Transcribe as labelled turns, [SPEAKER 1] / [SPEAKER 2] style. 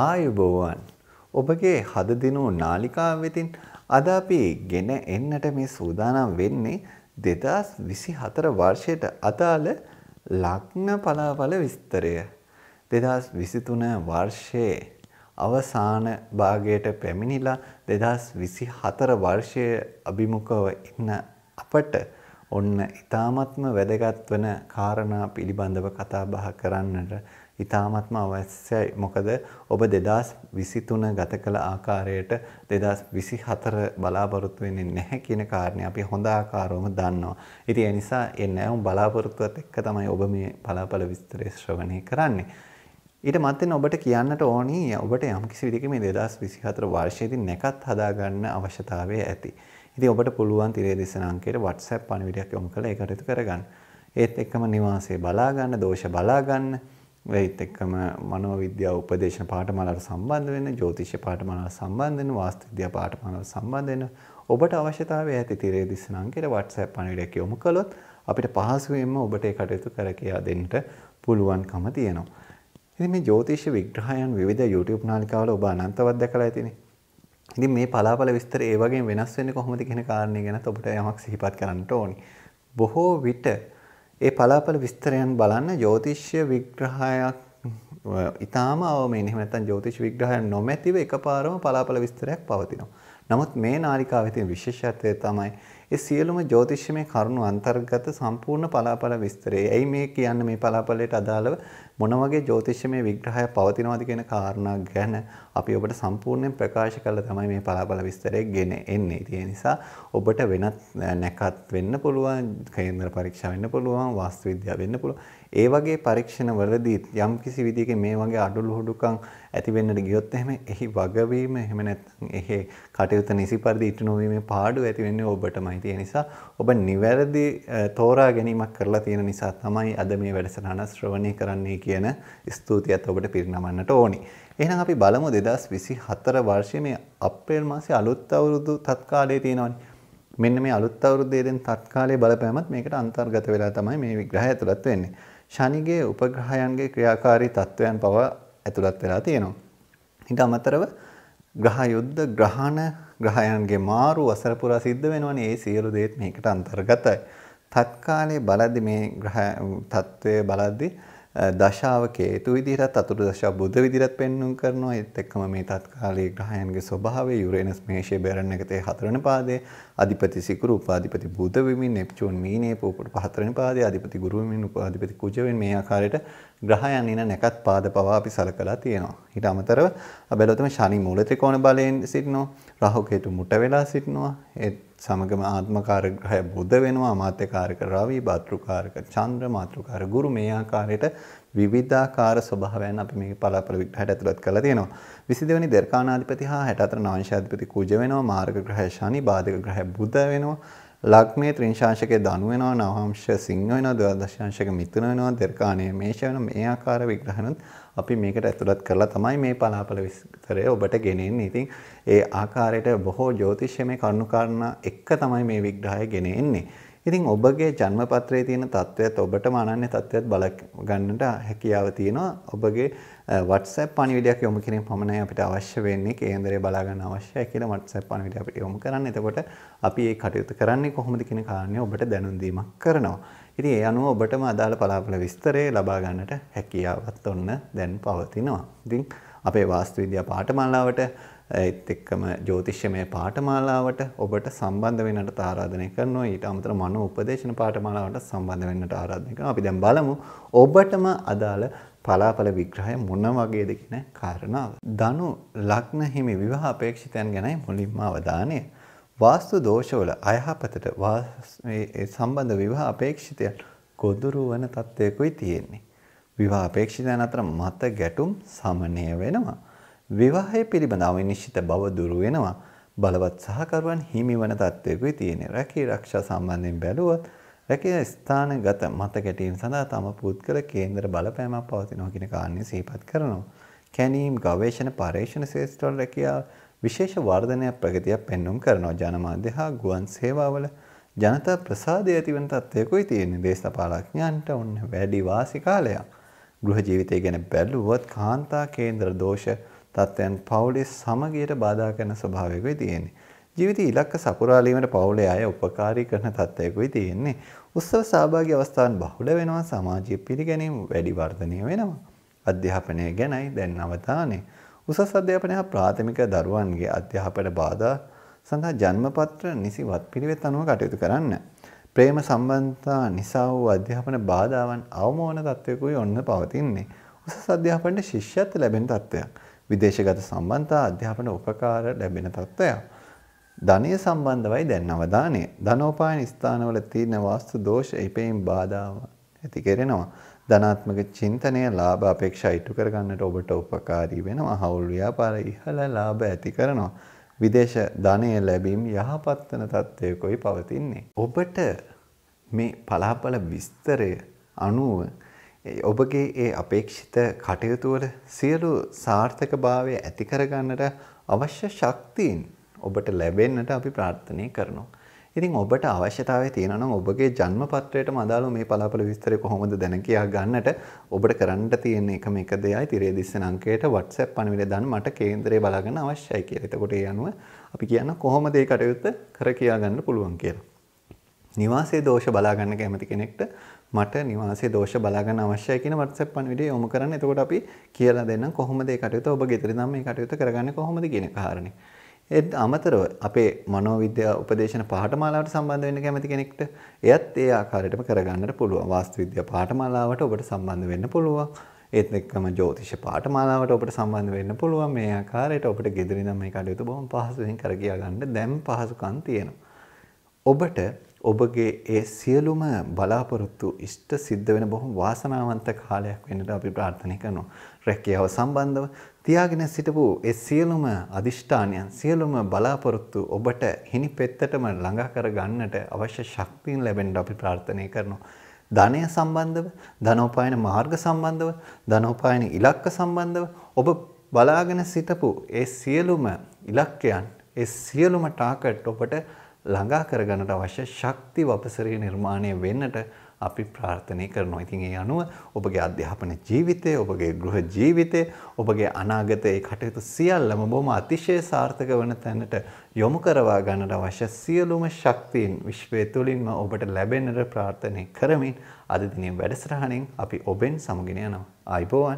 [SPEAKER 1] ආයුබෝවන් ඔබගේ හදදිනු නාලිකාව වෙතින් අද අපි ගෙන එන්නට මේ සූදානම් වෙන්නේ දෙදස් විසි හතර වර්ෂයට අදාළ ලක්න පලාඵල විස්තරය. දෙදස් විසිතුන වර්ෂයේ අවසාන භාගයට පැමිණිලා දෙදස් විසි හතර වර්ෂය අභිමුකව ඉන්න අපට ඔන්න ඉතාමත්ම වැදගත් වන කාරණා පිළිබඳව කතා බහ කරන්නට ඉතාමත්ම අවශ්‍යයි. මොකද ඔබ 2023 ගත කළ ආකාරයට 2024 බලාපොරොත්තු වෙන්නේ නැහැ කියන කාරණේ අපි හොඳ ආකාරවම දන්නවා. ඉතින් ඒ නිසා ඒ නැවුම් බලාපොරොත්තුවත් එක්ක තමයි ඔබ මේ බලාපල විස්තරය ශ්‍රවණය කරන්නේ. ඊට මත්තෙන් ඔබට කියන්නට ඕනි ඔබට යම්කිසි විදිහක මේ 2024 වර්ෂයේදී නැකත් හදාගන්න අවශ්‍යතාවය ඇති. ඉතින් ඔබට පුළුවන් තිරේ දේශන අංකයට WhatsApp පණිවිඩයක් යොමු කරලා ඒකට කරගන්න. ඒත් එක්කම නිවාසයේ බලාගන්න, දෝෂ බලාගන්න, ඒත් එක්කම මනෝවිද්‍යාව උපදේශන පාඨමාලාවට සම්බන්ධ වෙන, ජ්‍යොතිෂ පාඨමාලාවට සම්බන්ධ වෙන, වාස්තු විද්‍යා පාඨමාලාවට සම්බන්ධ වෙන ඔබට අවශ්‍යතාවය ඇති තිරේ දිස්ස නංකයට WhatsApp පණිවිඩයක් යොමු කළොත් අපිට පහසුවෙන්ම ඔබට ඒ කටයුතු කර කියා දෙන්නට පුළුවන්කම තියෙනවා. ඉතින් මේ ජ්‍යොතිෂ විග්‍රහයන් විවිධ YouTube නාලිකාවල ඔබ අනන්තවත් දැකලා ඇතිනේ. ඉතින් මේ පලාපල විස්තර ඒ වගේ වෙනස් වෙන්නේ කොහොමද කියන කාරණේ ගැනත් ඔබට යමක් සිහිපත් කරන්න ඕනි. බොහෝ විට ඒ පලාපල විස්තරයන් බලන්න ජෝතිෂ්‍ය විග්‍රහයක් ඉතාම අවමෙන් එහෙම නැත්නම් ජෝතිෂ විග්‍රහය නොමැතිව එකපාරම පලාපල විස්තරයක් පවතිනවා. නමුත් මේ නාලිකාවේ තියෙන විශේෂත්වය තමයි ඒ සියලුම ජ්‍යොතිෂ්‍යමය කරුණු අන්තර්ගත සම්පූර්ණ පලාපල විස්තරය. එයි මේ කියන්නේ මේ පලාපලයට අදාළව මොන වගේ ජ්‍යොතිෂ්‍යමය විග්‍රහයක් පවතිනවද කියන කාරණා ගැන අපි ඔබට සම්පූර්ණයෙන් ප්‍රකාශ කළා තමයි මේ පලාපල විස්තරය ගෙන එන්නේ. ඒ නිසා ඔබට වෙනත් නැකත් වෙන්න පුළුවන්, කේන්ද්‍ර පරීක්ෂා වෙන්න පුළුවන්, වාස්තු විද්‍යාව වෙන්න පුළුවන්. ඒ වගේ පරීක්ෂණවලදී යම් කිසි විදිහකින් මේ වගේ අඩළු හොඩුකම් ඇති වෙන්නට ගියොත් එහෙම එහි වගවීම එහෙම නැත්නම් එහි කටයුතු නිසි පරිදි ඉටු නොවීමේ පාඩු ඇති වෙන්නේ ඔබටමයි. ඒ නිසා ඔබ නිවැරදි තෝරා ගැනීමක් කරලා තියෙන නිසා තමයි අද මේ වැඩසටහන ශ්‍රවණය කරන්නේ කියන ස්තුතියත් ඔබට පිරිනමන්නට ඕනි. එහෙනම් අපි බලමු 2024 වර්ෂයේ මේ අප්‍රේල් මාසේ අලුත් අවුරුදු තත්කාලයේ තියෙනවනේ. මෙන්න මේ අලුත් අවුරුද්දේ දෙන තත්කාලයේ බලපෑමත් මේකට අන්තර්ගත වෙලා තමයි මේ විග්‍රහය ඇතුළත් වෙන්නේ. ශනිගේ උපග්‍රහයන්ගේ ක්‍රියාකාරී තත්ත්වයන් පවා ඇතුළත් වෙලා තියෙනවා. ඊට අමතරව ග්‍රහ යුද්ධ ග්‍රහණ ග්‍රහයන්ගේ මාරු වසර පුරා සිද්ධ වෙනවනේ ඒ සියලු දේත් මේකට අන්තර්ගතයි. තත්කාලේ බලද්දි මේ ග්‍රහ තත්ත්වයේ බලද්දි දශාවක හේතු විදිහටත් අතුරු දශාව බුද්ධ විදිහටත් පෙන්වුම් කරනවා. ඒත් එක්කම මේ තත්කාලීය ග්‍රහයන්ගේ ස්වභාවය යුරේනස් මේෂය බැරන් එකතේ හතරවෙනි පාදයේ අධිපති සිකුරු උපාධිපති බුධ වෙමින් නෙප්චූන් මීනේ පූපට පහතරවෙනි පාදයේ අධිපති ගුරු වෙමින් උපාධිපති කුජ වෙමින් මේ ආකාරයට ග්‍රහයන් එන නැකත් පාද පවා අපි සලකලා තියෙනවා. ඊට අමතරව බැලුවොත් මේ ශනි මූල ත්‍රිකෝණ බලයෙන් සිටිනවා. රාහු කේතු මුට වෙලා සිටිනවා. ඒත් සමගම ආත්මකාරග්‍රහය බුද්ධ වෙනවා අමාත්‍යකාරක රවි භාතෘකාරක චන්ද්‍ර මාතෘකාර ගුරු මේ ආකාරයට විවිධාකාර ස්වභාවයන් අපි මේ පලාපල විග්‍රහයට ඇතුළත් කරලා තියෙනවා 22 වෙනි දර්කානාධිපති හා 64 නාංශාධිපති කුජ වෙනවා මාර්ග ග්‍රහය ශනි බාධක ග්‍රහය බුද්ධ වෙනවා ලග්නේ ත්‍රිංශාංශකයේ ධනු වෙනවා නවංශ සිංහ වෙනවා ද්වාදශාංශක මිථුන වෙනවා දෙර්කාණයේ මේෂ වෙනවා මේ ආකාර විග්‍රහනොත් අපි මේකට ඇතුළත් කරලා තමයි මේ පලාපල විස්තරය ඔබට ගෙනෙන්නේ. ඉතින් ඒ ආකාරයට බොහෝ ජ්‍යොතිෂ්‍යමය කරුණු කාරණා එක තමයි මේ විග්‍රහය ගෙනෙන්නේ. ඉතින් ඔබගේ ජන්මපත්‍රයේ තියෙන තත්ත්වයත් ඔබටම අනන්‍ය තත්ත්වයක් බල ගන්නට හැකියාව තියෙනවා. ඔබගේ WhatsApp පණිවිඩයක් යොමු කිරීම පමණයි අපිට අවශ්‍ය වෙන්නේ කේන්දරය බලා ගන්න අවශ්‍යයි කියලා WhatsApp පණිවිඩය අපිට යොමු කරන්න. එතකොට අපි මේ කටයුතු කරන්නේ කොහොමද කියන කාරණය ඔබට දැනුම් දීමක් කරනවා. ඉතින් ඒ අනුව ඔබටම අදාළ පලාපල විස්තරය ලබා ගන්නට හැකියාවත් ඔන්න දැන් පවතිනවා. ඉතින් අපේ වාස්තු විද්‍යා පාඨමාලාවට ඒත් එක්කම ජෝතිෂ්‍යමය පාඨමාලාවට ඔබට සම්බන්ධ වෙන්නට ආරාධනය කරනවා. ඊට අමතරව මනෝ උපදේශන පාඨමාලාවට සම්බන්ධ වෙන්නට ආරාධනය කරනවා. අපි දැන් බලමු ඔබටම අදාළ පලාපල විග්‍රහය මොන වගේද කියන කාරණාව. ධනු ලග්න හිමි විවාහ අපේක්ෂිතයන් ගැනයි මුලින්ම අවධානය. වාස්තු දෝෂවල අයහපතට සම්බන්ධ විවාහ අපේක්ෂිතයන් ගොදුරු වන තත්ත්වයකුයි තියෙන්නේ. විවාහ අපේක්ෂිතයන් අතර මත ගැටුම් සමනය වෙනවා. විවාහය පිළිබඳ අවිනිශ්චිත බව දුරු වෙනවා. බලවත් සහකරුවන් හිමි වන තත්ත්වයකුයි තියෙන්නේ. රැකී ආරක්ෂා සම්බන්ධයෙන් බැලුවොත් රැකිය ස්ථානගත මත ගැටීම් සඳහා තම පුද්ගල කේන්දර බලපෑමක් පවතිනවා කියන කාරණය සිහිපත් කරනවා. කැනීම් ගවේෂණ පර්යේෂණ ශේෂ්ඨවල රැකියාව විශේෂ වර්ධනයක් ප්‍රගතියක් පෙන්වුම් කරනවා. ජනමාධ්‍ය හා ගුවන් සේවාවල ජනතා ප්‍රසාදය ඇතිවන තත්ත්වයකුයි තියෙන්නේ. දේශපාලඥයන්ට ඔන්න වැඩි වාසි කාලයක්. ගෘහ ජීවිතය ගැන බැලුවොත් කාන්තා කේන්දර දෝෂ තත්ත්වයන් පවුලේ සමගියට බාධා කරන ස්වභාවයකුයි තියෙන්නේ. ජීවිත ඉලක්ක සපුරාලීමට පවුලේ අය උපකාරී කරන තත්ත්වයකුයි තියෙන්නේ. උත්සව සහභාගී අවස්ථාන් බහුල වෙනවා සමාජීය පිළිගැනීම වැඩි වර්ධනය වෙනවා. අධ්‍යාපනය ගැනයි දැන් අවධානය. උසස් අධ්‍යාපනය හා ප්‍රාථමික දරුවන්ගේ අධ්‍යාපනයට බාධා සඳහා ජන්මපත්‍ර නිසි වත්පිළිවෙත් අනුව කටයුතු කරන්න. ප්‍රේම සම්බන්ධතා නිසා වූ අධ්‍යාපන බාධාවන් අවමෝන තත්ත්වයකුයි ඔන්න පවතින්නේ. උසස් අධ්‍යාපනයේ ශිෂ්‍යත්ව ලැබෙන තත්ත්වයක්. විදේශගත සම්බන්ධතා අධ්‍යාපන උපකාර ලැබෙන තත්ත්වයක්. ධනය සම්බන්ධවයි දැන් අවධානය. ධනෝපායන ස්ථානවල තියෙන වාස්තු දෝෂ එපෙයින් බාධාව ඇති කෙරෙනවා. ධනාත්මක චින්තනය ලාභ අපේක්ෂා ඉටු කරගන්නට ඔබට උපකාරී වෙනවා. හවුල් ව්‍යාපාර ඉහළ ලාභ ඇති කරනවා. විදේශ ධනය ලැබීම් යහපත් වෙන තත්ත්වයකොයි පවතින්නේ. ඔබට මේ පලාපල විස්තරය අනුව ඔබගේ ඒ අපේක්ෂිත කටයුතුවල සියලු සාර්ථකභාවය ඇති කරගන්නට අවශ්‍ය ශක්තියින් ඔබට ලැබෙන්නට අපි ප්‍රාර්ථනය කරනවා. ඉතින් ඔබට අවශ්‍යතාවය තියෙනවා නම් ඔබගේ ජන්ම පත්‍රයටම අදාළව මේ පලාපල විස්තරය කොහොමද දැන කියා ගන්නට ඔබට කරන්න තියෙන එකම එක දෙයයි තිරේ දිස්සන අංකයට WhatsApp පණිවිඩය දාන්න මට කේන්දරේ බලාගන්න අවශ්‍යයි කියලා. එතකොට ඒ අනුව අපි කියන කොහොමද මේ කටයුත්ත කර කියා ගන්න පුළුවන් කියලා. නිවාසේ දෝෂ බලාගන්න කැමති කෙනෙක්ට මට නිවාසේ දෝෂ බලාගන්න අවශ්‍යයි කියන WhatsApp පණිවිඩය යොමු කරන්න. එතකොට අපි කියලා දෙන්නම් කොහොමද ඒ කටයුතු ඔබ ගෙදර ඉඳන් මේ කටයුතු කරගන්නේ කොහොමද කියන කාරණේ. ඒත් අමතරව අපේ මනෝවිද්‍යා උපදේශන පාඨමාලාවට සම්බන්ධ වෙන්න කැමති කෙනෙක්ට එයත් ඒ ආකාරයටම කරගන්නට පුළුවන්. වාස්තු විද්‍යා පාඨමාලාවට ඔබට සම්බන්ධ වෙන්න පුළුවන්. ඒත් එක්කම ජෝතිෂ පාඨමාලාවට ඔබට සම්බන්ධ වෙන්න පුළුවන්. මේ ආකාරයට ඔබට ගෙදර ඉඳන් මේ කටයුතු බොහොම පහසුවෙන් කරගියා ගන්න දැන් පහසුකම් තියෙනවා. ඔබට ඔබගේ ඒ සියලුම බලාපොරොත්තු ඉෂ්ට සිද්ධ වෙන බොහොම වාසනාවන්ත කාලයක් වෙන්නට අපි ප්‍රාර්ථනා කරනවා. රැකියාව සම්බන්ධව තියාගෙන සිටපු ඒ සියලුම අදිෂ්ඨානයන් සියලුම බලාපොරොත්තු ඔබට හිනි පෙත්තටම ළඟා කර ගන්නට අවශ්‍ය ශක්තිය ලැබෙන්න අපි ප්‍රාර්ථනා කරනවා. ධනය සම්බන්ධව, ධනෝපායන මාර්ග සම්බන්ධව, ධනෝපායන ඉලක්ක සම්බන්ධව ඔබ බලාගෙන සිටපු ඒ සියලුම ඉලක්කයන් ඒ සියලුම ටාගට් ඔබට ළඟා කරගන්නට අවශ්‍ය ශක්ති වපසරේ නිර්මාණය වෙන්නට අපි ප්‍රාර්ථනය කරනවා. ඉතින් ඒ අනුව ඔබගේ අධ්‍යාපන ජීවිතය, ඔබගේ ගෘහ ජීවිතය, ඔබගේ අනාගතයේ කටයුතු සියල්ලම බොහොම අතිශය සාර්ථක වන තැනට යොමු කරවා ගන්නට අවශ්‍ය සියලුම ශක්තියින් විශ්වය තුලින්ම ඔබට ලැබෙන්නට ප්‍රාර්ථනා කරමින් අද දිනේ වැඩසටහනින් අපි ඔබෙන් සමුගෙන යනවා. ආයිබෝවන්